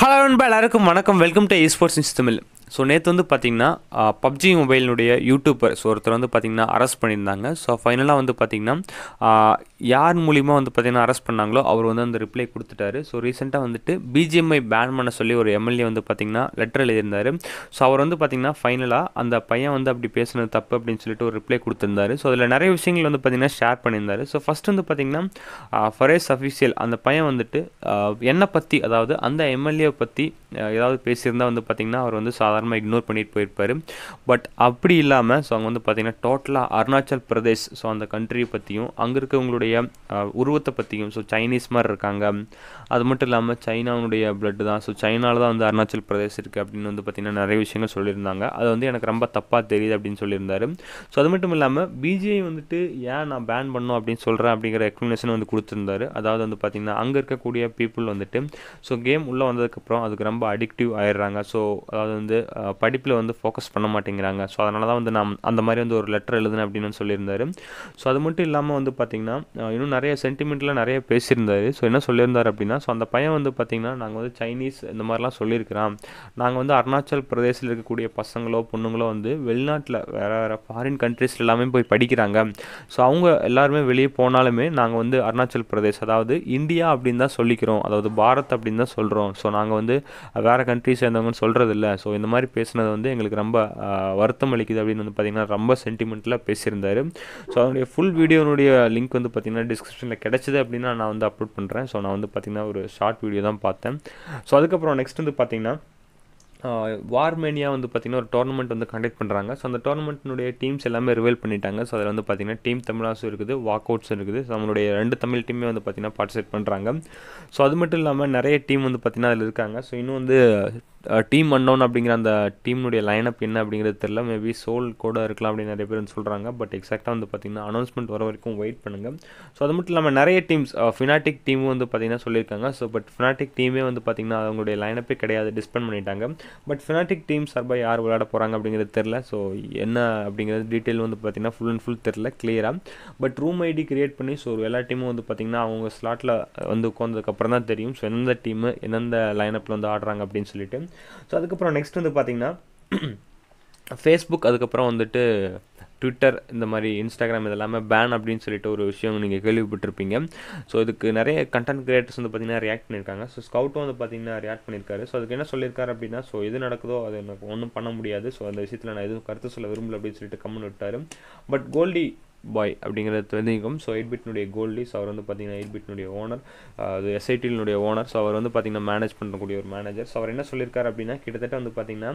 hello நண்பா எல்லாருக்கும் வணக்கம் வெல்கம் டு ஸ்போர்ட்ஸ் இன்ஸ் தமிழ் ஸோ நேற்று வந்து பார்த்திங்கன்னா பப்ஜி மொபைலினுடைய யூடியூபர் ஸோ ஒருத்தர் வந்து பார்த்திங்கன்னா அரெஸ்ட் பண்ணியிருந்தாங்க ஸோ ஃபைனலாக வந்து பார்த்திங்கன்னா யார் மூலிமா வந்து பார்த்திங்கன்னா அரெஸ்ட் பண்ணாங்களோ அவர் வந்து அந்த ரிப்ளை கொடுத்துட்டாரு ஸோ ரீசெண்டாக வந்துட்டு பிஜிஎம்ஐ பேன் பண்ண சொல்லி ஒரு எம்எல்ஏ வந்து பார்த்திங்கன்னா லெட்டர் எழுதியிருந்தார் ஸோ அவர் வந்து பார்த்திங்கன்னா ஃபைனலாக அந்த பையன் வந்து அப்படி பேசுனது தப்பு அப்படின்னு சொல்லிட்டு ஒரு ரிப்ளை கொடுத்துருந்தாரு ஸோ அதில் நிறைய விஷயங்கள் வந்து பார்த்திங்கன்னா ஷேர் பண்ணியிருந்தாரு ஸோ ஃபஸ்ட் வந்து பார்த்திங்கன்னா ஃபரேஸ் அஃபிஷியல் அந்த பையன் வந்துட்டு என்னை பற்றி அதாவது அந்த எம்எல்ஏ பற்றி ஏதாவது பேசியிருந்தால் வந்து பார்த்திங்கன்னா அவர் வந்து சாதாரணமாக இக்னோர் பண்ணிட்டு போயிருப்பார் பட் அப்படி இல்லாமல் ஸோ அவங்க வந்து பார்த்திங்கன்னா டோட்டலாக அருணாச்சல் பிரதேஷ் ஸோ அந்த கண்ட்ரியை பற்றியும் அங்கே இருக்கவங்களுடைய அவங்களுடைய உருவத்தை பற்றியும் ஸோ சைனீஸ் மாதிரி இருக்காங்க அது மட்டும் இல்லாமல் சைனாவுடைய பிளட்டு தான் ஸோ சைனாவில் தான் வந்து அருணாச்சல் பிரதேசம் இருக்குது அப்படின்னு வந்து பார்த்திங்கன்னா நிறைய விஷயங்கள் சொல்லியிருந்தாங்க அது வந்து எனக்கு ரொம்ப தப்பாக தெரியுது அப்படின்னு சொல்லியிருந்தார் ஸோ அது மட்டும் இல்லாமல் பிஜிஐ வந்துட்டு ஏன் நான் பேன் பண்ணோம் அப்படின்னு சொல்கிறேன் அப்படிங்கிற எக்ஸ்ப்ளனேஷன் வந்து கொடுத்துருந்தாரு அதாவது வந்து பார்த்திங்கன்னா அங்கே இருக்கக்கூடிய பீப்புள் வந்துட்டு ஸோ கேம் உள்ளே வந்ததுக்கப்புறம் அதுக்கு ரொம்ப அடிக்டிவ் ஆயிடுறாங்க ஸோ அதாவது வந்து படிப்பில் வந்து ஃபோக்கஸ் பண்ண மாட்டேங்கிறாங்க ஸோ அதனால தான் வந்து நான் அந்த மாதிரி வந்து ஒரு லெட்டர் எழுதுனேன் அப்படின்னு சொல்லியிருந்தாரு ஸோ அது மட்டும் இல்லாமல் வந்து பார்த்திங்கன்னா இன்னும் நிறைய சென்டிமெண்ட்லாம் நிறைய பேசியிருந்தார் ஸோ என்ன சொல்லியிருந்தார் அப்படின்னா ஸோ அந்த பையன் வந்து பார்த்திங்கன்னா நாங்கள் வந்து சைனீஸ் இந்த மாதிரிலாம் சொல்லியிருக்கிறோம் நாங்கள் வந்து அருணாச்சல் பிரதேசில் இருக்கக்கூடிய பசங்களோ பொண்ணுங்களோ வந்து வெளிநாட்டில் வேறு வேறு ஃபாரின் கண்ட்ரீஸில் எல்லாமே போய் படிக்கிறாங்க ஸோ அவங்க எல்லாருமே வெளியே போனாலுமே நாங்கள் வந்து அருணாச்சல் பிரதேஷ் அதாவது இந்தியா அப்படின்னு தான் சொல்லிக்கிறோம் அதாவது பாரத் அப்படின்னு தான் சொல்கிறோம் ஸோ நாங்கள் வந்து வேறு கண்ட்ரீஸ் சேர்ந்தவங்கன்னு சொல்கிறதில்ல ஸோ இந்த மாதிரி பேசினது வந்து எங்களுக்கு ரொம்ப வருத்தம் அளிக்குது அப்படின்னு வந்து பார்த்திங்கன்னா ரொம்ப சென்டிமெண்ட்டில் பேசியிருந்தார் ஸோ அதனுடைய ஃபுல் வீடியோனுடைய லிங்க் வந்து பார்த்திங்கன்னா பார்த்திங்கன்னா டிஸ்கிரிப்ஷனில் கிடச்சிது அப்படின்னா நான் வந்து அப்லோட் பண்ணுறேன் ஸோ நான் வந்து பார்த்திங்கன்னா ஒரு ஷார்ட் வீடியோ தான் பார்த்தேன் ஸோ அதுக்கப்புறம் நெக்ஸ்ட் வந்து பார்த்திங்கன்னா வார்மேனியா வந்து பார்த்திங்கன்னா ஒரு டோர்னமெண்ட் வந்து கண்டக்ட் பண்ணுறாங்க ஸோ அந்த டோர்னமெண்ட்டினுடைய டீம்ஸ் எல்லாமே ரிவீல் பண்ணிட்டாங்க ஸோ அதில் வந்து பார்த்திங்கன்னா டீம் தமிழாசும் இருக்குது வாக் அவுட்ஸும் இருக்குது ஸோ நம்மளுடைய ரெண்டு தமிழ் டீமே வந்து பார்த்திங்கன்னா பார்ட்டிசிபேட் பண்ணுறாங்க ஸோ அது மட்டும் இல்லாமல் நிறைய டீம் வந்து பார்த்திங்கன்னா அதில் இருக்காங்க ஸோ இன்னும் வந்து டீம் அன்னோன் அப்படிங்கிற அந்த டீம்னுடைய லைனப் என்ன அப்படிங்கிறது தெரில மேபி சோல் கூட இருக்கலாம் அப்படின்னு நிறைய பேர் சொல்கிறாங்க பட் எக்ஸாக்டாக வந்து பார்த்திங்கன்னா அனௌன்ஸ்மெண்ட் வர வரைக்கும் வெயிட் பண்ணுங்கள் ஸோ அது மட்டும் இல்லாமல் நிறைய டீம்ஸ் ஃபினாட்டிக் டீமும் வந்து பார்த்திங்கன்னா சொல்லியிருக்காங்க ஸோ பட் ஃபினாட்டிக் டீமே வந்து பார்த்திங்கன்னா அவங்களுடைய லைனப்பே கிடையாது டிஸ்பெண்ட் பண்ணிட்டாங்க பட் ஃபினாட்டிக் டீம் சார்பாக யார் விளையாட போகிறாங்க அப்படிங்கிறது தெரில ஸோ என்ன அப்படிங்கிறது டீட்டெயில் வந்து பார்த்திங்கன்னா ஃபுல் அண்ட் ஃபுல் தெரில கிளியராக பட் ரூம் ஐடி கிரியேட் பண்ணி ஸோ எல்லா டீமும் வந்து பார்த்திங்கன்னா அவங்க ஸ்லாட்டில் வந்து உட்காந்ததுக்கப்புறம் தான் தெரியும் ஸோ எந்தெந்த டீமு எந்தெந்த லைனப்பில் வந்து ஆடுறாங்க அப்படின்னு சொல்லிட்டு ஸோ அதுக்கப்புறம் நெக்ஸ்ட் வந்து பார்த்தீங்கன்னா ஃபேஸ்புக் அதுக்கப்புறம் வந்துட்டு ட்விட்டர் இந்த மாதிரி இன்ஸ்டாகிராம் இதெல்லாமே பேன் அப்படின்னு சொல்லிட்டு ஒரு விஷயம் நீங்கள் கேள்விப்பட்டிருப்பீங்க ஸோ இதுக்கு நிறைய கண்டென்ட் கிரியேட்டர்ஸ் வந்து பார்த்திங்கன்னா ரியாக்ட் பண்ணியிருக்காங்க ஸோ ஸ்கவுட்டும் வந்து பார்த்திங்கன்னா ரியாக்ட் பண்ணியிருக்காரு ஸோ அதுக்கு என்ன சொல்லியிருக்காரு அப்படின்னா ஸோ எது நடக்குதோ அது எனக்கு ஒன்றும் பண்ண முடியாது ஸோ அந்த விஷயத்தில் நான் எதுவும் கருத்து சொல்ல விரும்பல அப்படின்னு சொல்லிட்டு கம்மன் விட்டார் பட் கோல்டி பாய் அப்படிங்கிறது தெரிஞ்சுக்கும் ஸோ எயிட் பிட்னுடைய கோல்டு ஸோ அவர் வந்து பார்த்தீங்கன்னா எயிட் பிட்னுடைய ஓனர் அது எஸ்ஐடியினுடைய ஓனர் ஸோ அவர் வந்து பார்த்தீங்கன்னா மேனேஜ் பண்ணக்கூடிய ஒரு மேனேஜர் ஸோ அவர் என்ன சொல்லியிருக்காரு அப்படின்னா கிட்டத்தட்ட வந்து பார்த்தீங்கன்னா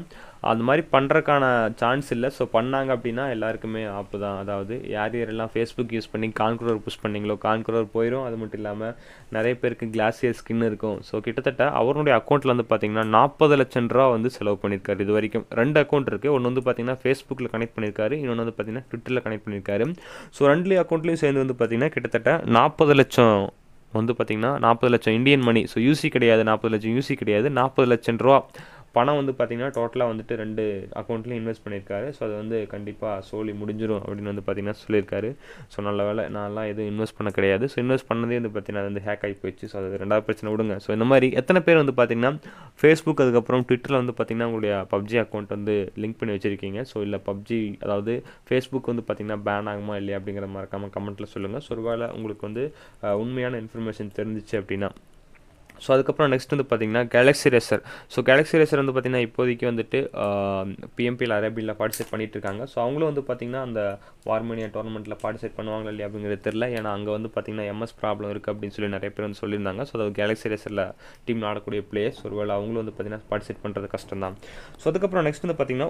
அந்த மாதிரி பண்ணுறக்கான சான்ஸ் இல்லை ஸோ பண்ணாங்க அப்படின்னா எல்லாருக்குமே ஆப்பு தான் அதாவது யார் யாரெல்லாம் ஃபேஸ்புக் யூஸ் பண்ணி கான்குரோர் புஷ் பண்ணிங்களோ கான்குரோர் போயிடும் அது மட்டும் இல்லாமல் நிறைய பேருக்கு கிளாசியர் ஸ்கின் இருக்கும் ஸோ கிட்டத்தட்ட அவருடைய அக்கௌண்ட்டில் வந்து பார்த்தீங்கன்னா நாற்பது லட்சம் ரூபா வந்து செலவு பண்ணியிருக்காரு இது வரைக்கும் ரெண்டு அக்கௌண்ட் இருக்குது ஒன்று வந்து பார்த்தீங்கன்னா ஃபேஸ்புக்கில் கனெக்ட் பண்ணியிருக்காரு இன்னொன்று வந்து பார்த்தீங்கன்னா ட்விட்டரில் கனெக்ட் பண்ணியிருக்காரு ஸோ ரெண்டு அக்கௌண்ட்லேயும் சேர்ந்து வந்து பார்த்திங்கன்னா கிட்டத்தட்ட நாற்பது லட்சம் வந்து பார்த்திங்கன்னா நாற்பது லட்சம் இந்தியன் மணி ஸோ யூசி கிடையாது நாற்பது லட்சம் யூசி கிடையாது நாற்பது லட்சம் ரூபா பணம் வந்து பார்த்திங்கன்னா டோட்டலாக வந்துட்டு ரெண்டு அக்கௌண்ட்லையும் இன்வெஸ்ட் பண்ணியிருக்காரு ஸோ அது வந்து கண்டிப்பாக சோலி முடிஞ்சிடும் அப்படின்னு வந்து பார்த்திங்கன்னா சொல்லியிருக்காரு ஸோ நல்ல வேலை நான்லாம் எதுவும் இன்வெஸ்ட் பண்ண கிடையாது ஸோ இன்வெஸ்ட் பண்ணதே வந்து பார்த்திங்கன்னா அது வந்து ஹேக் ஆகி போயிடுச்சு ஸோ அது ரெண்டாவது பிரச்சனை விடுங்க ஸோ இந்த மாதிரி எத்தனை பேர் வந்து பார்த்திங்கன்னா ஃபேஸ்புக் அதுக்கப்புறம் ட்விட்டரில் வந்து பார்த்திங்கன்னா உங்களுடைய பப்ஜி அக்கௌண்ட் வந்து லிங்க் பண்ணி வச்சுருக்கீங்க ஸோ இல்லை பப்ஜி அதாவது ஃபேஸ்புக் வந்து பார்த்திங்கன்னா பேன் ஆகுமா இல்லையா அப்படிங்கிற மறக்காமல் கமெண்ட்டில் சொல்லுங்கள் ஸோ ஒருவேளை உங்களுக்கு வந்து உண்மையான இன்ஃபர்மேஷன் தெரிஞ்சிச்சு அப்படின்னா ஸோ அதுக்கப்புறம் நெக்ஸ்ட் வந்து பார்த்திங்கன்னா Galaxy Racer so Galaxy Racer வந்து பார்த்திங்கன்னா இப்போதைக்கு வந்துட்டு பிஎம்பியில் அரேபியில் பார்ட்டிசிபேட் பண்ணிகிட்டு இருக்காங்க ஸோ அவங்களும் வந்து பார்த்திங்கன்னா அந்த வார்மோனியா டோர்னமெண்ட்டில் பார்ட்டிசிபேட் பண்ணுவாங்களா இல்லையா அப்படிங்கிறது தெரியல ஏன்னா அங்கே வந்து பார்த்திங்கன்னா எம்எஸ் ப்ராப்ளம் இருக்குது அப்படின்னு சொல்லி நிறைய பேர் வந்து சொல்லியிருந்தாங்க ஸோ அது கேலக்ஸி ரேசரில் டீம் ஆடக்கூடிய பிளேயர்ஸ் ஒருவேளை அவங்களும் வந்து பார்த்திங்கன்னா பார்ட்டிசிபேட் பண்ணுறது கஷ்டம் தான் ஸோ அதுக்கப்புறம் நெக்ஸ்ட் வந்து பார்த்திங்கன்னா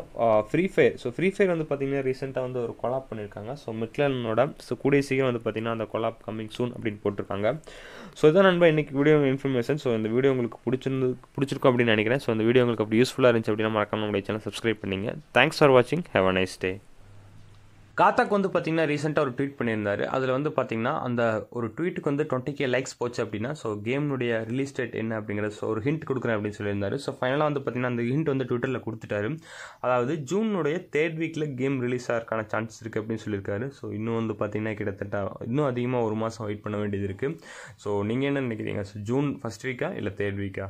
Free Fire so Free Fire வந்து பார்த்திங்கன்னா ரீசெண்டாக வந்து ஒரு கொலாப் பண்ணியிருக்காங்க ஸோ மிட்லனோட ஸோ கூடிய சீக்கிரம் வந்து பார்த்திங்கன்னா அந்த கொலாப் கம்மிங் சூன் அப்படின்னு போட்டிருக்காங்க ஸோ இதான் நண்பா இன்னைக்கு வீடியோ இன்ஃபர்மேஷன் ஸோ இந்த வீடியோ உங்களுக்கு பிடிச்சிருந்து பிடிச்சிருக்கும் அப்படின்னு நினைக்கிறேன் ஸோ இந்த வீடியோ உங்களுக்கு அப்படி யூஸ்ஃபுல்லாக இருந்துச்சு அப்படின்னா மறக்காம நம்மளுடைய சேனல் சப்ஸ்கிரைப் பண்ணிங்க தேங்க்ஸ் ஃபார் வாட்சிங் ஹேவ் அ நைஸ் டே காத்தாக்கு வந்து பார்த்தீங்கன்னா ரீசெண்டாக ஒரு ட்வீட் பண்ணியிருந்தார் அதில் வந்து பார்த்தீங்கன்னா அந்த ஒரு ட்வீட்டுக்கு வந்து டுவெண்ட்டி கே லைக்ஸ் போச்சு அப்படின்னா ஸோ கேம்னுடைய ரிலீஸ் டேட் என்ன அப்படிங்கிற ஸோ ஒரு ஹிண்ட் கொடுக்குறேன் அப்படின்னு சொல்லியிருந்தாரு ஸோ ஃபைனலாக வந்து பார்த்தீங்கன்னா அந்த ஹிண்ட் வந்து ட்விட்டரில் கொடுத்துட்டாரு அதாவது ஜூனுடைய தேர்ட் வீக்கில் கேம் ரிலீஸ் ஆகிறதுக்கான சான்ஸ் இருக்குது அப்படின்னு சொல்லியிருக்காரு ஸோ இன்னும் வந்து பார்த்தீங்கன்னா கிட்டத்தட்ட இன்னும் அதிகமாக ஒரு மாதம் வெயிட் பண்ண வேண்டியது இருக்குது ஸோ நீங்கள் என்ன நினைக்கிறீங்க ஸோ ஜூன் ஃபஸ்ட் வீக்கா இல்லை தேர்ட் வீக்கா